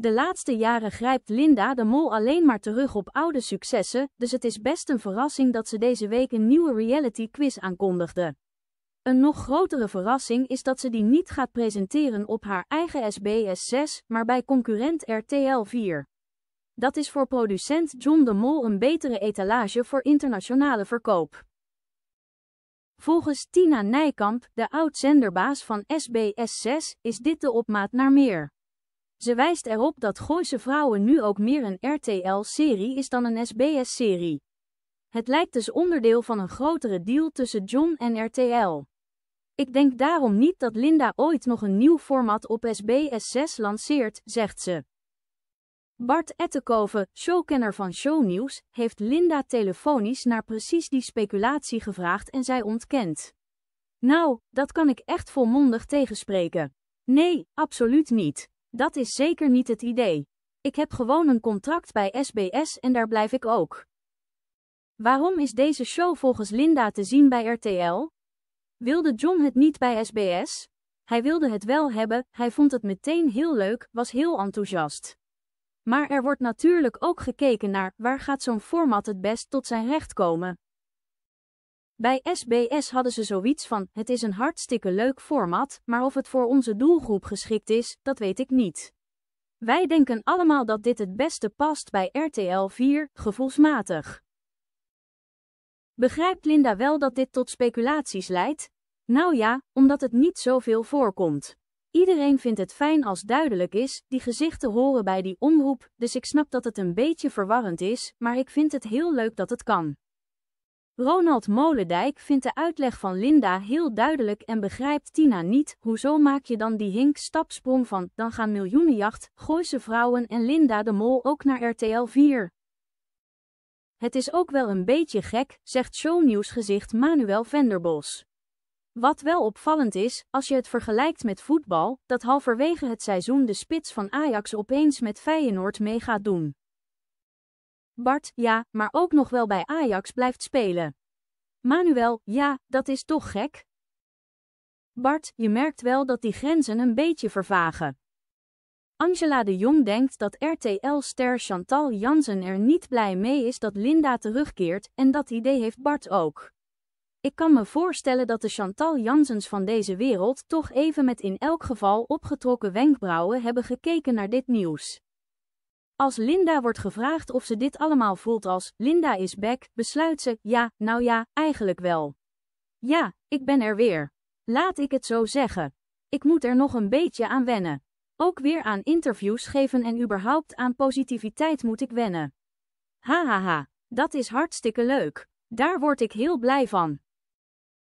De laatste jaren grijpt Linda de Mol alleen maar terug op oude successen, dus het is best een verrassing dat ze deze week een nieuwe reality quiz aankondigde. Een nog grotere verrassing is dat ze die niet gaat presenteren op haar eigen SBS 6, maar bij concurrent RTL 4. Dat is voor producent John de Mol een betere etalage voor internationale verkoop. Volgens Tina Nijkamp, de oud-zenderbaas van SBS 6, is dit de opmaat naar meer. Ze wijst erop dat Gooise Vrouwen nu ook meer een RTL-serie is dan een SBS-serie. Het lijkt dus onderdeel van een grotere deal tussen John en RTL. Ik denk daarom niet dat Linda ooit nog een nieuw format op SBS6 lanceert, zegt ze. Bart Ettenkoven, showkenner van Shownieuws, heeft Linda telefonisch naar precies die speculatie gevraagd en zij ontkent. Nou, dat kan ik echt volmondig tegenspreken. Nee, absoluut niet. Dat is zeker niet het idee. Ik heb gewoon een contract bij SBS en daar blijf ik ook. Waarom is deze show volgens Linda te zien bij RTL? Wilde John het niet bij SBS? Hij wilde het wel hebben, hij vond het meteen heel leuk, was heel enthousiast. Maar er wordt natuurlijk ook gekeken naar waar gaat zo'n format het best tot zijn recht komen. Bij SBS hadden ze zoiets van: het is een hartstikke leuk format, maar of het voor onze doelgroep geschikt is, dat weet ik niet. Wij denken allemaal dat dit het beste past bij RTL 4, gevoelsmatig. Begrijpt Linda wel dat dit tot speculaties leidt? Nou ja, omdat het niet zoveel voorkomt. Iedereen vindt het fijn als duidelijk is, die gezichten horen bij die omroep, dus ik snap dat het een beetje verwarrend is, maar ik vind het heel leuk dat het kan. Ronald Molendijk vindt de uitleg van Linda heel duidelijk en begrijpt Tina niet. Hoezo maak je dan die hink stapsprong van, dan gaan miljoenenjacht, Gooise Vrouwen en Linda de Mol ook naar RTL 4. Het is ook wel een beetje gek, zegt shownieuwsgezicht Manuel Venderbos. Wat wel opvallend is, als je het vergelijkt met voetbal, dat halverwege het seizoen de spits van Ajax opeens met Feyenoord mee gaat doen. Bart, ja, maar ook nog wel bij Ajax blijft spelen. Manuel, ja, dat is toch gek? Bart, je merkt wel dat die grenzen een beetje vervagen. Angela de Jong denkt dat RTL-ster Chantal Jansen er niet blij mee is dat Linda terugkeert en dat idee heeft Bart ook. Ik kan me voorstellen dat de Chantal Jansens van deze wereld toch even met in elk geval opgetrokken wenkbrauwen hebben gekeken naar dit nieuws. Als Linda wordt gevraagd of ze dit allemaal voelt als Linda is back, besluit ze, ja, nou ja, eigenlijk wel. Ja, ik ben er weer. Laat ik het zo zeggen. Ik moet er nog een beetje aan wennen. Ook weer aan interviews geven en überhaupt aan positiviteit moet ik wennen. Hahaha, ha, ha. dat is hartstikke leuk. Daar word ik heel blij van.